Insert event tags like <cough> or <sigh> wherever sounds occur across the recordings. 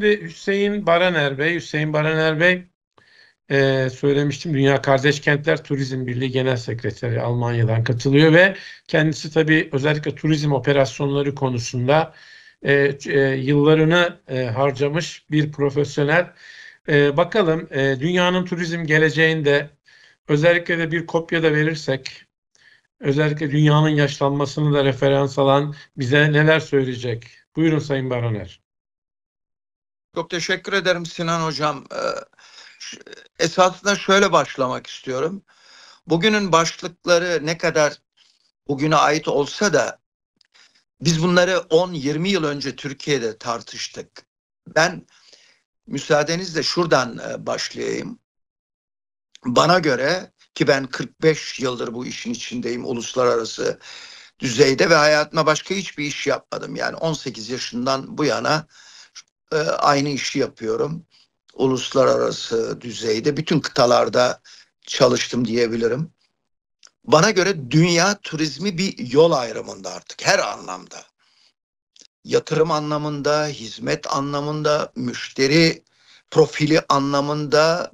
Şimdi Hüseyin Baraner Bey, Hüseyin Baraner Bey e, söylemiştim Dünya Kardeş Kentler Turizm Birliği Genel Sekreteri Almanya'dan katılıyor ve kendisi tabii özellikle turizm operasyonları konusunda e, e, yıllarını e, harcamış bir profesyonel. E, bakalım e, dünyanın turizm geleceğinde özellikle de bir kopya da verirsek özellikle dünyanın yaşlanmasını da referans alan bize neler söyleyecek? Buyurun Sayın Baraner. Çok teşekkür ederim Sinan Hocam. Ee, esasında şöyle başlamak istiyorum. Bugünün başlıkları ne kadar bugüne ait olsa da biz bunları 10-20 yıl önce Türkiye'de tartıştık. Ben müsaadenizle şuradan e, başlayayım. Bana göre ki ben 45 yıldır bu işin içindeyim uluslararası düzeyde ve hayatıma başka hiçbir iş yapmadım. Yani 18 yaşından bu yana e, aynı işi yapıyorum. Uluslararası düzeyde bütün kıtalarda çalıştım diyebilirim. Bana göre dünya turizmi bir yol ayrımında artık her anlamda. Yatırım anlamında, hizmet anlamında, müşteri profili anlamında,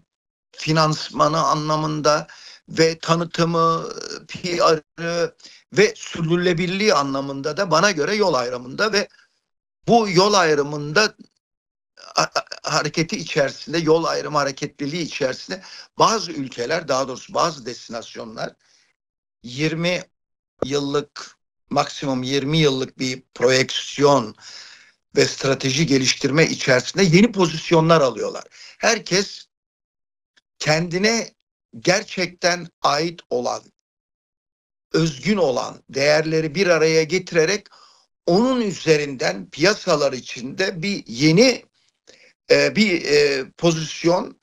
finansmanı anlamında ve tanıtımı, PR'ı ve sürdürülebilirliği anlamında da bana göre yol ayrımında ve bu yol ayrımında hareketi içerisinde, yol ayrımı hareketliliği içerisinde bazı ülkeler, daha doğrusu bazı destinasyonlar 20 yıllık maksimum 20 yıllık bir projeksiyon ve strateji geliştirme içerisinde yeni pozisyonlar alıyorlar. Herkes kendine gerçekten ait olan, özgün olan değerleri bir araya getirerek onun üzerinden piyasalar içinde bir yeni e, bir e, pozisyon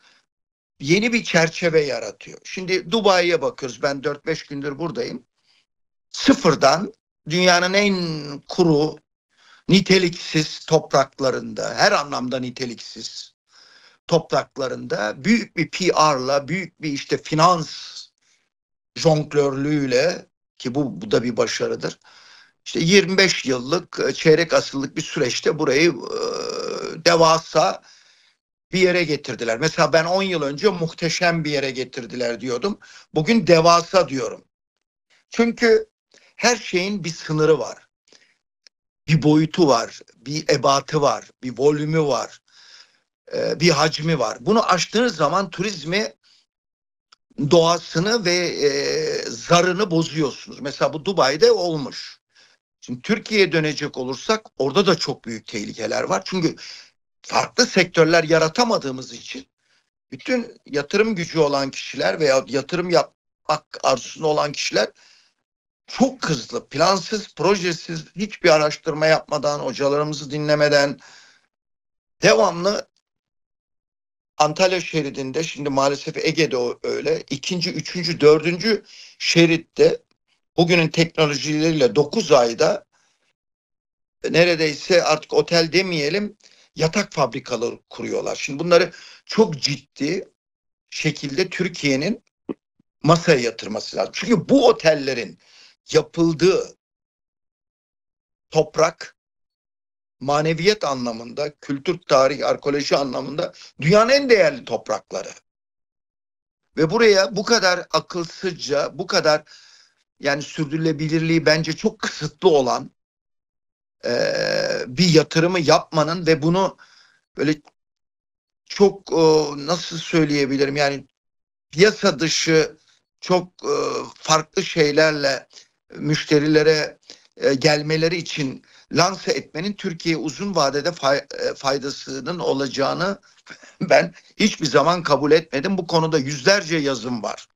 yeni bir çerçeve yaratıyor. Şimdi Dubai'ye bakıyoruz. Ben 4-5 gündür buradayım. Sıfırdan dünyanın en kuru, niteliksiz topraklarında, her anlamda niteliksiz topraklarında büyük bir PR'la, büyük bir işte finans jonglörlüğüyle ki bu, bu da bir başarıdır. İşte 25 yıllık e, çeyrek asırlık bir süreçte burayı e, devasa bir yere getirdiler. Mesela ben 10 yıl önce muhteşem bir yere getirdiler diyordum. Bugün devasa diyorum. Çünkü her şeyin bir sınırı var. Bir boyutu var, bir ebatı var, bir volümü var, e, bir hacmi var. Bunu aştığınız zaman turizmi doğasını ve e, zarını bozuyorsunuz. Mesela bu Dubai'de olmuş. Şimdi Türkiye'ye dönecek olursak orada da çok büyük tehlikeler var. Çünkü farklı sektörler yaratamadığımız için bütün yatırım gücü olan kişiler veya yatırım yapmak arzusunda olan kişiler çok hızlı, plansız, projesiz, hiçbir araştırma yapmadan, hocalarımızı dinlemeden devamlı Antalya şeridinde şimdi maalesef Ege'de öyle ikinci, üçüncü, dördüncü şeritte bugünün teknolojileriyle dokuz ayda neredeyse artık otel demeyelim yatak fabrikaları kuruyorlar. Şimdi bunları çok ciddi şekilde Türkiye'nin masaya yatırması lazım. Çünkü bu otellerin yapıldığı toprak maneviyet anlamında, kültür, tarihi arkeoloji anlamında dünyanın en değerli toprakları. Ve buraya bu kadar akılsızca, bu kadar yani sürdürülebilirliği bence çok kısıtlı olan e, bir yatırımı yapmanın ve bunu böyle çok e, nasıl söyleyebilirim yani piyasa dışı çok e, farklı şeylerle müşterilere e, gelmeleri için lanse etmenin Türkiye uzun vadede fay, e, faydasının olacağını <laughs> ben hiçbir zaman kabul etmedim. Bu konuda yüzlerce yazım var.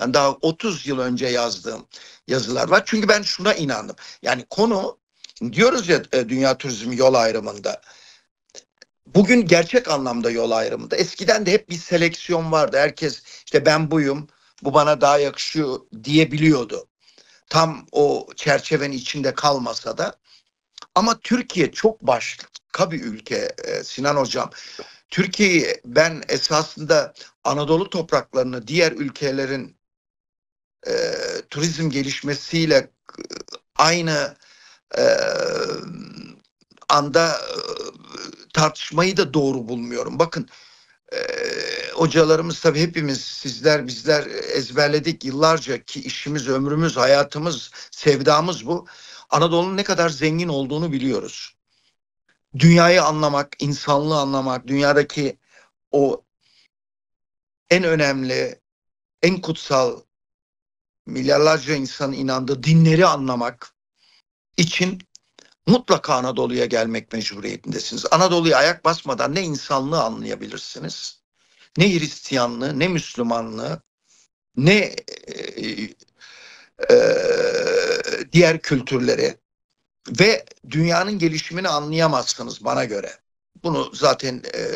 Yani daha 30 yıl önce yazdığım yazılar var. Çünkü ben şuna inandım. Yani konu Şimdi diyoruz ya e, dünya turizmi yol ayrımında. Bugün gerçek anlamda yol ayrımında. Eskiden de hep bir seleksiyon vardı. Herkes işte ben buyum, bu bana daha yakışıyor diyebiliyordu. Tam o çerçevenin içinde kalmasa da. Ama Türkiye çok başka bir ülke e, Sinan Hocam. Türkiye'yi ben esasında Anadolu topraklarını diğer ülkelerin e, turizm gelişmesiyle e, aynı e, anda e, tartışmayı da doğru bulmuyorum. Bakın e, hocalarımız tabii hepimiz sizler bizler ezberledik yıllarca ki işimiz, ömrümüz, hayatımız, sevdamız bu. Anadolu'nun ne kadar zengin olduğunu biliyoruz. Dünyayı anlamak, insanlığı anlamak, dünyadaki o en önemli, en kutsal milyarlarca insanın inandığı dinleri anlamak için mutlaka Anadolu'ya gelmek mecburiyetindesiniz. Anadolu'ya ayak basmadan ne insanlığı anlayabilirsiniz, ne Hristiyanlığı, ne Müslümanlığı, ne e, e, diğer kültürleri ve dünyanın gelişimini anlayamazsınız bana göre. Bunu zaten e,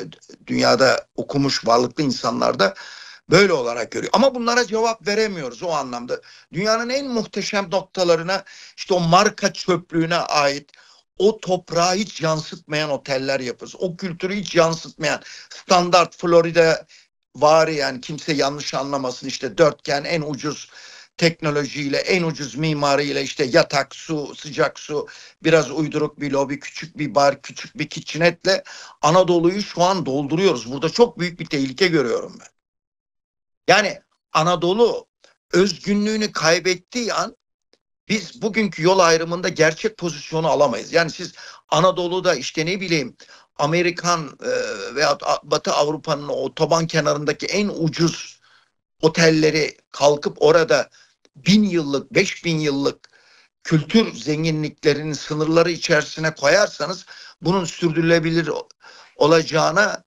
dünyada okumuş varlıklı insanlarda Böyle olarak görüyor. Ama bunlara cevap veremiyoruz o anlamda. Dünyanın en muhteşem noktalarına işte o marka çöplüğüne ait o toprağı hiç yansıtmayan oteller yapıyoruz. O kültürü hiç yansıtmayan standart Florida var yani kimse yanlış anlamasın işte dörtgen en ucuz teknolojiyle en ucuz mimariyle işte yatak su sıcak su biraz uyduruk bir lobi küçük bir bar küçük bir kitchenetle Anadolu'yu şu an dolduruyoruz. Burada çok büyük bir tehlike görüyorum ben. Yani Anadolu özgünlüğünü kaybettiği an biz bugünkü yol ayrımında gerçek pozisyonu alamayız. Yani siz Anadolu'da işte ne bileyim Amerikan e, veya Batı Avrupa'nın o otoban kenarındaki en ucuz otelleri kalkıp orada bin yıllık, beş bin yıllık kültür zenginliklerinin sınırları içerisine koyarsanız bunun sürdürülebilir olacağına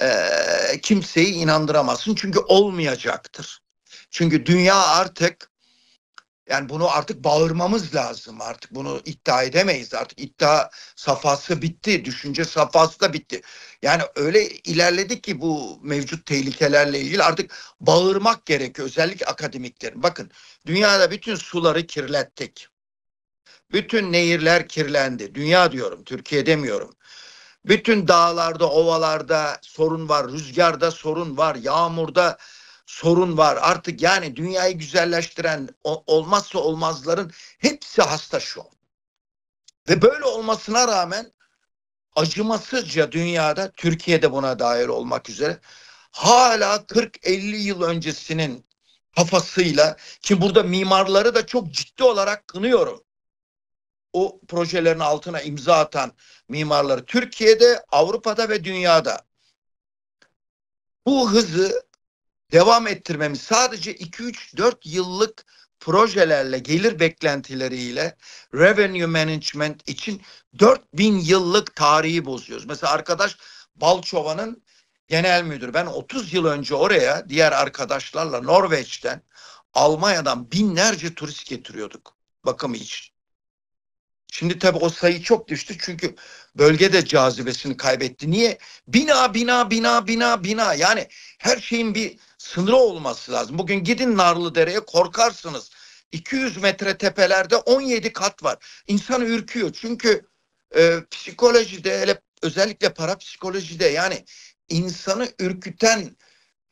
e, kimseyi inandıramazsın. Çünkü olmayacaktır. Çünkü dünya artık yani bunu artık bağırmamız lazım artık bunu iddia edemeyiz artık iddia safhası bitti düşünce safhası da bitti. Yani öyle ilerledik ki bu mevcut tehlikelerle ilgili artık bağırmak gerekiyor özellikle akademiklerin. Bakın dünyada bütün suları kirlettik. Bütün nehirler kirlendi. Dünya diyorum Türkiye demiyorum. Bütün dağlarda, ovalarda sorun var, rüzgarda sorun var, yağmurda sorun var. Artık yani dünyayı güzelleştiren olmazsa olmazların hepsi hasta şu an. Ve böyle olmasına rağmen acımasızca dünyada, Türkiye'de buna dair olmak üzere hala 40-50 yıl öncesinin kafasıyla ki burada mimarları da çok ciddi olarak kınıyorum o projelerin altına imza atan mimarları Türkiye'de, Avrupa'da ve dünyada. Bu hızı devam ettirmemiz sadece 2-3-4 yıllık projelerle, gelir beklentileriyle revenue management için 4000 yıllık tarihi bozuyoruz. Mesela arkadaş Balçova'nın genel müdür. Ben 30 yıl önce oraya diğer arkadaşlarla Norveç'ten, Almanya'dan binlerce turist getiriyorduk bakımı için. Şimdi tabii o sayı çok düştü çünkü bölge de cazibesini kaybetti. Niye? Bina, bina, bina, bina, bina. Yani her şeyin bir sınırı olması lazım. Bugün gidin Narlıdere'ye korkarsınız. 200 metre tepelerde 17 kat var. İnsan ürküyor çünkü e, psikolojide hele özellikle para psikolojide yani insanı ürküten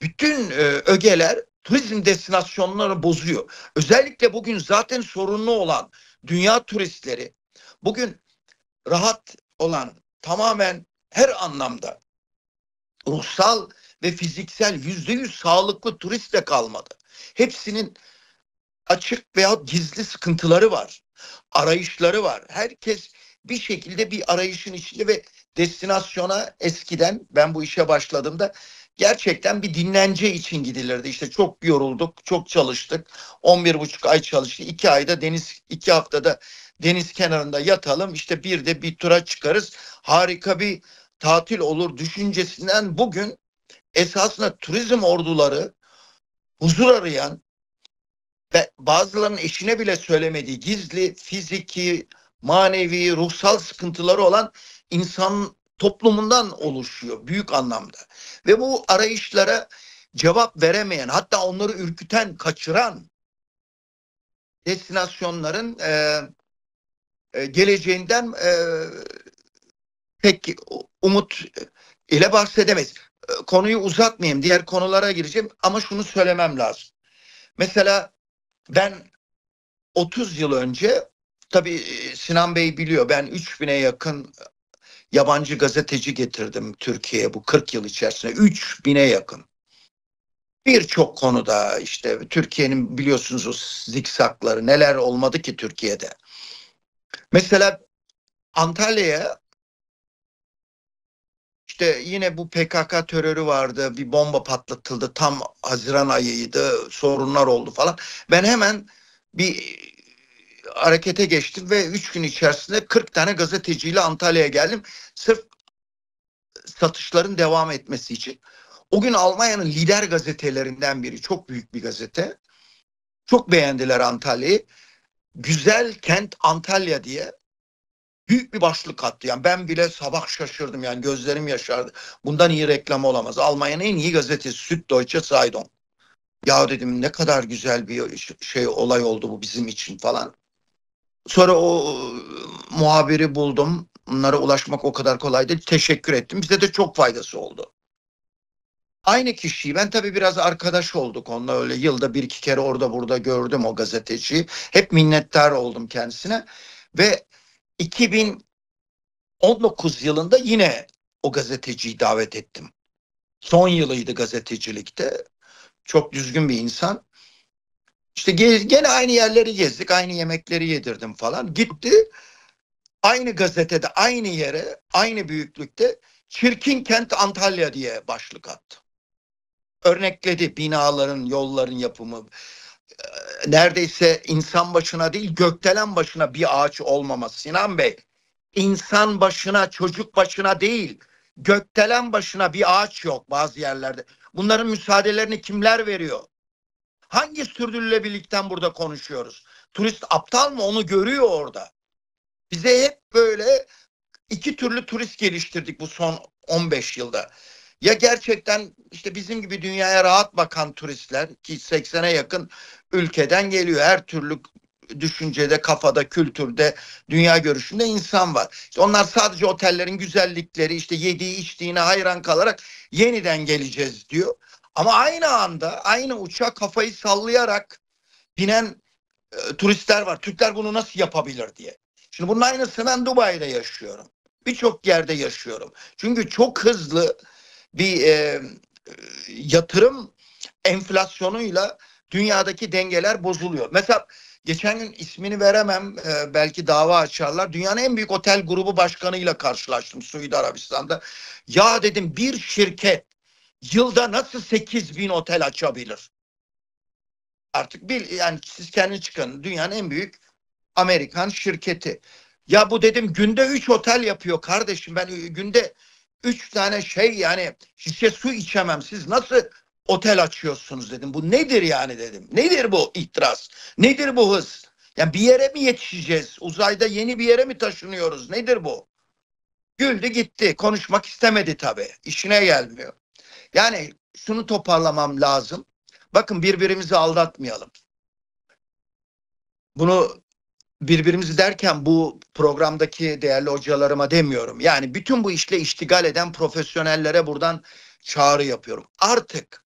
bütün e, ögeler turizm destinasyonlarını bozuyor. Özellikle bugün zaten sorunlu olan dünya turistleri Bugün rahat olan tamamen her anlamda ruhsal ve fiziksel yüzde yüz sağlıklı turist de kalmadı. Hepsinin açık veya gizli sıkıntıları var. Arayışları var. Herkes bir şekilde bir arayışın içinde ve destinasyona eskiden ben bu işe başladığımda gerçekten bir dinlence için gidilirdi. İşte çok yorulduk, çok çalıştık. buçuk ay çalıştık. 2 ayda deniz, 2 haftada deniz kenarında yatalım işte bir de bir tura çıkarız harika bir tatil olur düşüncesinden bugün esasında turizm orduları huzur arayan ve bazılarının eşine bile söylemediği gizli fiziki, manevi, ruhsal sıkıntıları olan insan toplumundan oluşuyor büyük anlamda. Ve bu arayışlara cevap veremeyen hatta onları ürküten, kaçıran destinasyonların e, e, geleceğinden e, pek umut ile bahsedemeyiz. E, konuyu uzatmayayım, diğer konulara gireceğim ama şunu söylemem lazım. Mesela ben 30 yıl önce tabii Sinan Bey biliyor ben 3000'e yakın yabancı gazeteci getirdim Türkiye'ye bu 40 yıl içerisinde 3000'e yakın. Birçok konuda işte Türkiye'nin biliyorsunuz o zikzakları neler olmadı ki Türkiye'de. Mesela Antalya'ya işte yine bu PKK terörü vardı, bir bomba patlatıldı, tam Haziran ayıydı, sorunlar oldu falan. Ben hemen bir harekete geçtim ve 3 gün içerisinde 40 tane gazeteciyle Antalya'ya geldim. Sırf satışların devam etmesi için. O gün Almanya'nın lider gazetelerinden biri, çok büyük bir gazete. Çok beğendiler Antalya'yı Güzel kent Antalya diye büyük bir başlık attı. Yani ben bile sabah şaşırdım yani gözlerim yaşardı. Bundan iyi reklam olamaz. Almanya'nın en iyi gazetesi Süddeutsche Zeitung. Ya dedim ne kadar güzel bir şey olay oldu bu bizim için falan. Sonra o muhabiri buldum. Onlara ulaşmak o kadar kolay değil. Teşekkür ettim. Bize de çok faydası oldu. Aynı kişiyi ben tabii biraz arkadaş olduk onunla öyle yılda bir iki kere orada burada gördüm o gazeteci. Hep minnettar oldum kendisine ve 2019 yılında yine o gazeteciyi davet ettim. Son yılıydı gazetecilikte. Çok düzgün bir insan. İşte gene aynı yerleri gezdik, aynı yemekleri yedirdim falan. Gitti aynı gazetede, aynı yere, aynı büyüklükte Çirkin Kent Antalya diye başlık attı örnekledi binaların, yolların yapımı. Ee, neredeyse insan başına değil gökdelen başına bir ağaç olmaması. Sinan Bey insan başına, çocuk başına değil gökdelen başına bir ağaç yok bazı yerlerde. Bunların müsaadelerini kimler veriyor? Hangi sürdürülebilikten burada konuşuyoruz? Turist aptal mı onu görüyor orada. Bize hep böyle iki türlü turist geliştirdik bu son 15 yılda. Ya gerçekten işte bizim gibi dünyaya rahat bakan turistler ki 80'e yakın ülkeden geliyor. Her türlü düşüncede, kafada, kültürde, dünya görüşünde insan var. İşte onlar sadece otellerin güzellikleri, işte yediği içtiğine hayran kalarak yeniden geleceğiz diyor. Ama aynı anda aynı uçağa kafayı sallayarak binen e, turistler var. Türkler bunu nasıl yapabilir diye. Şimdi bunun aynısını ben Dubai'de yaşıyorum. Birçok yerde yaşıyorum. Çünkü çok hızlı bir e, yatırım enflasyonuyla dünyadaki dengeler bozuluyor. Mesela geçen gün ismini veremem e, belki dava açarlar. Dünyanın en büyük otel grubu başkanıyla karşılaştım Suudi Arabistan'da. Ya dedim bir şirket yılda nasıl 8 bin otel açabilir? Artık bil yani siz kendi çıkın dünyanın en büyük Amerikan şirketi. Ya bu dedim günde 3 otel yapıyor kardeşim ben günde Üç tane şey yani şişe su içemem. Siz nasıl otel açıyorsunuz dedim. Bu nedir yani dedim. Nedir bu itiraz? Nedir bu hız? Yani bir yere mi yetişeceğiz? Uzayda yeni bir yere mi taşınıyoruz? Nedir bu? Güldü gitti. Konuşmak istemedi tabii. İşine gelmiyor. Yani şunu toparlamam lazım. Bakın birbirimizi aldatmayalım. Bunu birbirimizi derken bu programdaki değerli hocalarıma demiyorum. Yani bütün bu işle iştigal eden profesyonellere buradan çağrı yapıyorum. Artık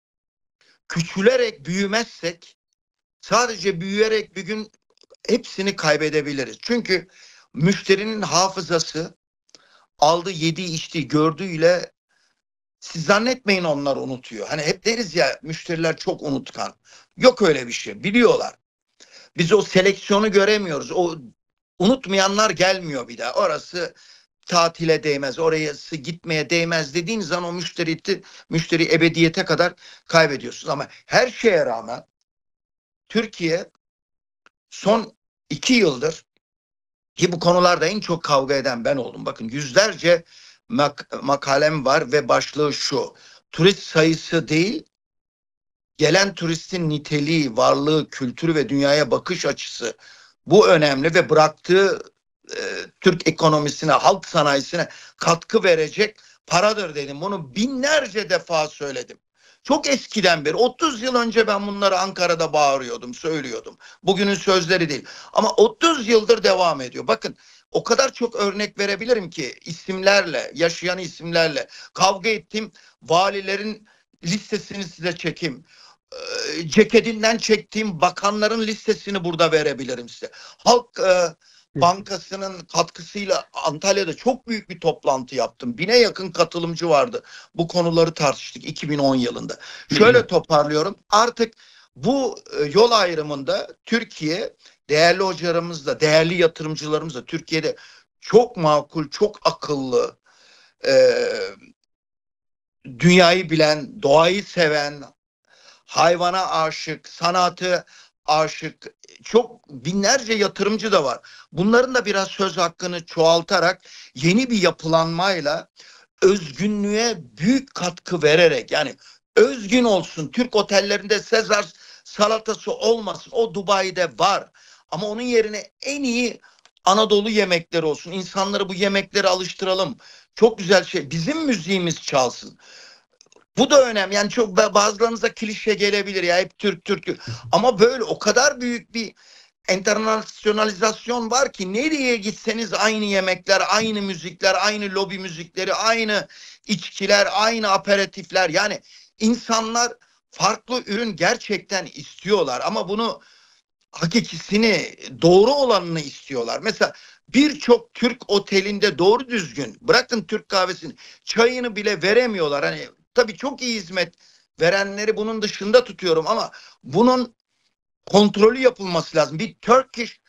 küçülerek büyümezsek sadece büyüyerek bir gün hepsini kaybedebiliriz. Çünkü müşterinin hafızası aldığı, yediği, içtiği, gördüğüyle siz zannetmeyin onlar unutuyor. Hani hep deriz ya müşteriler çok unutkan. Yok öyle bir şey. Biliyorlar. Biz o seleksiyonu göremiyoruz. O unutmayanlar gelmiyor bir daha. Orası tatile değmez, orası gitmeye değmez dediğin zaman o müşteri, müşteri ebediyete kadar kaybediyorsunuz. Ama her şeye rağmen Türkiye son iki yıldır ki bu konularda en çok kavga eden ben oldum. Bakın yüzlerce mak makalem var ve başlığı şu. Turist sayısı değil, gelen turistin niteliği, varlığı, kültürü ve dünyaya bakış açısı bu önemli ve bıraktığı e, Türk ekonomisine, halk sanayisine katkı verecek paradır dedim. Bunu binlerce defa söyledim. Çok eskiden beri 30 yıl önce ben bunları Ankara'da bağırıyordum, söylüyordum. Bugünün sözleri değil. Ama 30 yıldır devam ediyor. Bakın o kadar çok örnek verebilirim ki isimlerle, yaşayan isimlerle kavga ettim. Valilerin listesini size çekeyim e, ceketinden çektiğim bakanların listesini burada verebilirim size. Halk e, Bankası'nın katkısıyla Antalya'da çok büyük bir toplantı yaptım. Bine yakın katılımcı vardı. Bu konuları tartıştık 2010 yılında. Şöyle toparlıyorum. Artık bu e, yol ayrımında Türkiye değerli hocalarımızla, değerli yatırımcılarımızla Türkiye'de çok makul, çok akıllı, e, dünyayı bilen, doğayı seven, hayvana aşık, sanatı aşık, çok binlerce yatırımcı da var. Bunların da biraz söz hakkını çoğaltarak yeni bir yapılanmayla özgünlüğe büyük katkı vererek yani özgün olsun. Türk otellerinde Sezar salatası olmasın. O Dubai'de var. Ama onun yerine en iyi Anadolu yemekleri olsun. İnsanları bu yemeklere alıştıralım. Çok güzel şey. Bizim müziğimiz çalsın. Bu da önemli. Yani çok bazılarınıza klişe gelebilir ya hep Türk Türk. Ama böyle o kadar büyük bir internasyonalizasyon var ki nereye gitseniz aynı yemekler, aynı müzikler, aynı lobi müzikleri, aynı içkiler, aynı aperatifler. Yani insanlar farklı ürün gerçekten istiyorlar ama bunu hakikisini, doğru olanını istiyorlar. Mesela birçok Türk otelinde doğru düzgün bırakın Türk kahvesini, çayını bile veremiyorlar. Hani Tabii çok iyi hizmet verenleri bunun dışında tutuyorum ama bunun kontrolü yapılması lazım. Bir Turkish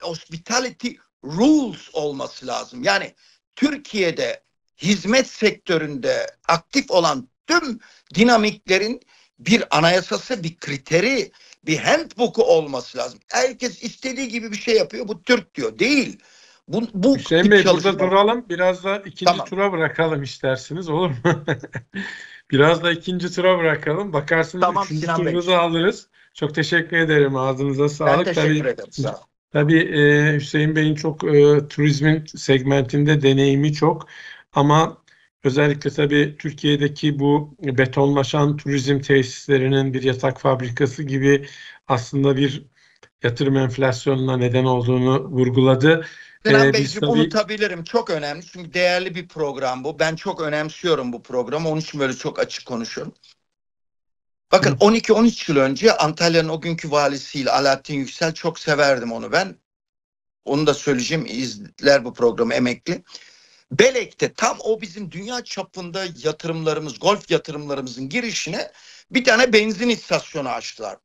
Hospitality Rules olması lazım. Yani Türkiye'de hizmet sektöründe aktif olan tüm dinamiklerin bir anayasası, bir kriteri, bir handbook'u olması lazım. Herkes istediği gibi bir şey yapıyor. Bu Türk diyor. Değil. Bu, bu Hüseyin Bey çalışma. burada duralım. Biraz da ikinci tamam. tura bırakalım isterseniz olur mu? <laughs> biraz da ikinci tura bırakalım. Bakarsınız tamam, üçüncü Sinan turumuzu Bey. alırız. Çok teşekkür ederim. Ağzınıza sağlık. Ben teşekkür Tabii, ederim. Sağ Tabii e, Hüseyin Bey'in çok e, turizmin segmentinde deneyimi çok ama özellikle tabii Türkiye'deki bu betonlaşan turizm tesislerinin bir yatak fabrikası gibi aslında bir yatırım enflasyonuna neden olduğunu vurguladı. Sinan ee, Beyciğim tabii... unutabilirim. Çok önemli çünkü değerli bir program bu. Ben çok önemsiyorum bu programı. Onun için böyle çok açık konuşuyorum. Bakın 12-13 yıl önce Antalya'nın o günkü valisiyle Alaaddin Yüksel çok severdim onu ben. Onu da söyleyeceğim izler bu programı emekli. Belek'te tam o bizim dünya çapında yatırımlarımız, golf yatırımlarımızın girişine bir tane benzin istasyonu açtılar.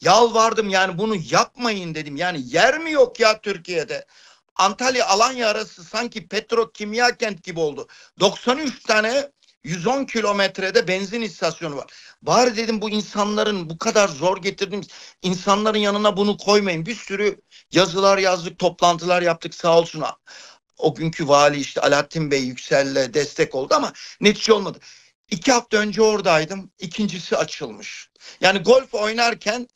Yalvardım yani bunu yapmayın dedim. Yani yer mi yok ya Türkiye'de? Antalya Alanya arası sanki petrokimya kent gibi oldu. 93 tane 110 kilometrede benzin istasyonu var. Bari dedim bu insanların bu kadar zor getirdiğimiz insanların yanına bunu koymayın. Bir sürü yazılar yazdık, toplantılar yaptık sağ olsun. O günkü vali işte Alaaddin Bey Yüksel'le destek oldu ama netice şey olmadı. İki hafta önce oradaydım. İkincisi açılmış. Yani golf oynarken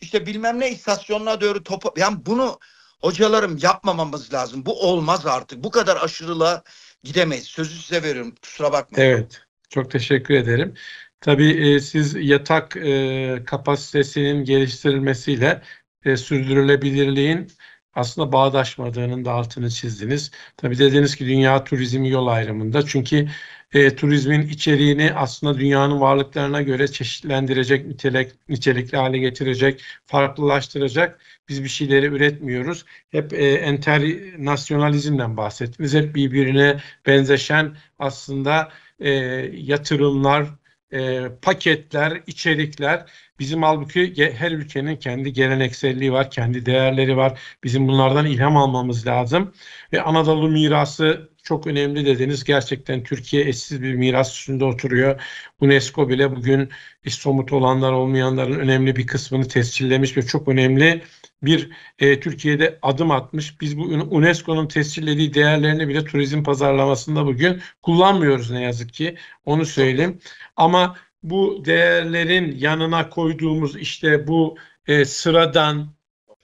işte bilmem ne istasyonuna doğru topa... Yani bunu Hocalarım yapmamamız lazım. Bu olmaz artık. Bu kadar aşırıla gidemeyiz. Sözü size veriyorum. Kusura bakmayın. Evet. Çok teşekkür ederim. Tabii e, siz yatak e, kapasitesinin geliştirilmesiyle e, sürdürülebilirliğin aslında bağdaşmadığının da altını çizdiniz. Tabii dediniz ki dünya turizmi yol ayrımında. Çünkü e, turizmin içeriğini aslında dünyanın varlıklarına göre çeşitlendirecek, nitelik, nitelikli hale getirecek, farklılaştıracak biz bir şeyleri üretmiyoruz. Hep e, enternasyonalizmden bahsettiniz. Hep birbirine benzeşen aslında e, yatırımlar, e, paketler, içerikler bizim halbuki her ülkenin kendi gelenekselliği var, kendi değerleri var. Bizim bunlardan ilham almamız lazım. Ve Anadolu mirası çok önemli dediniz. Gerçekten Türkiye eşsiz bir miras üstünde oturuyor. UNESCO bile bugün somut olanlar olmayanların önemli bir kısmını tescillemiş ve çok önemli bir e, Türkiye'de adım atmış. Biz bu UNESCO'nun tescillediği değerlerini bile turizm pazarlamasında bugün kullanmıyoruz ne yazık ki. Onu söyleyeyim. Ama bu değerlerin yanına koyduğumuz işte bu e, sıradan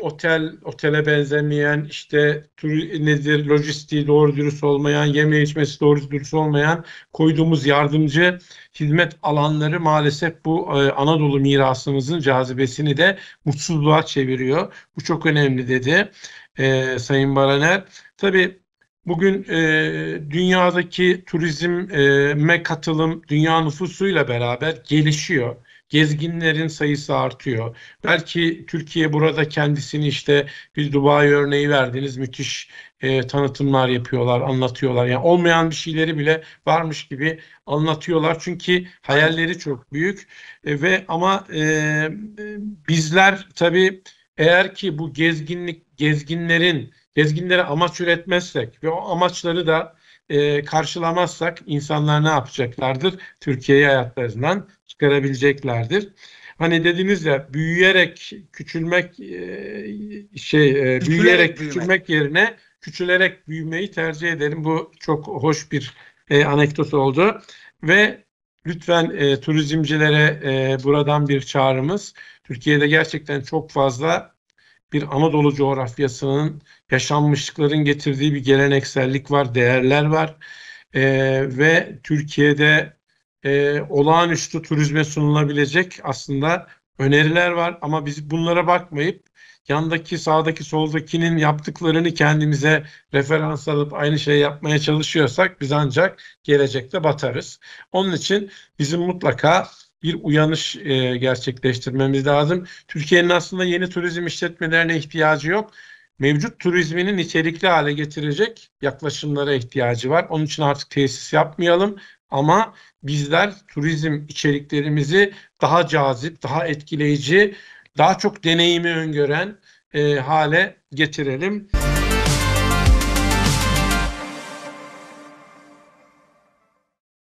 otel otele benzemeyen işte tur nedir lojistiği doğru dürüst olmayan yeme içmesi doğru dürüst olmayan koyduğumuz yardımcı hizmet alanları maalesef bu e, Anadolu mirasımızın cazibesini de mutsuzluğa çeviriyor. Bu çok önemli dedi e, Sayın Baraner. Tabi Bugün e, dünyadaki turizme katılım dünya nüfusuyla beraber gelişiyor gezginlerin sayısı artıyor. Belki Türkiye burada kendisini işte bir Dubai örneği verdiniz müthiş e, tanıtımlar yapıyorlar, anlatıyorlar. Yani olmayan bir şeyleri bile varmış gibi anlatıyorlar. Çünkü hayalleri çok büyük e, ve ama e, e bizler tabi eğer ki bu gezginlik gezginlerin gezginlere amaç üretmezsek ve o amaçları da e, karşılamazsak insanlar ne yapacaklardır? Türkiye'yi hayatlarından çıkarabileceklerdir. Hani dediniz ya büyüyerek küçülmek e, şey e, büyüyerek küçülerek küçülmek yerine küçülerek büyümeyi tercih edelim. Bu çok hoş bir e, anekdot oldu ve lütfen e, turizmcilere e, buradan bir çağrımız. Türkiye'de gerçekten çok fazla bir Anadolu coğrafyasının yaşanmışlıkların getirdiği bir geleneksellik var, değerler var. E, ve Türkiye'de e, olağanüstü turizme sunulabilecek aslında öneriler var ama biz bunlara bakmayıp yandaki sağdaki soldakinin yaptıklarını kendimize referans alıp aynı şeyi yapmaya çalışıyorsak biz ancak gelecekte batarız. Onun için bizim mutlaka bir uyanış e, gerçekleştirmemiz lazım. Türkiye'nin aslında yeni turizm işletmelerine ihtiyacı yok. Mevcut turizminin içerikli hale getirecek yaklaşımlara ihtiyacı var. Onun için artık tesis yapmayalım ama bizler turizm içeriklerimizi daha cazip, daha etkileyici, daha çok deneyimi öngören e, hale getirelim.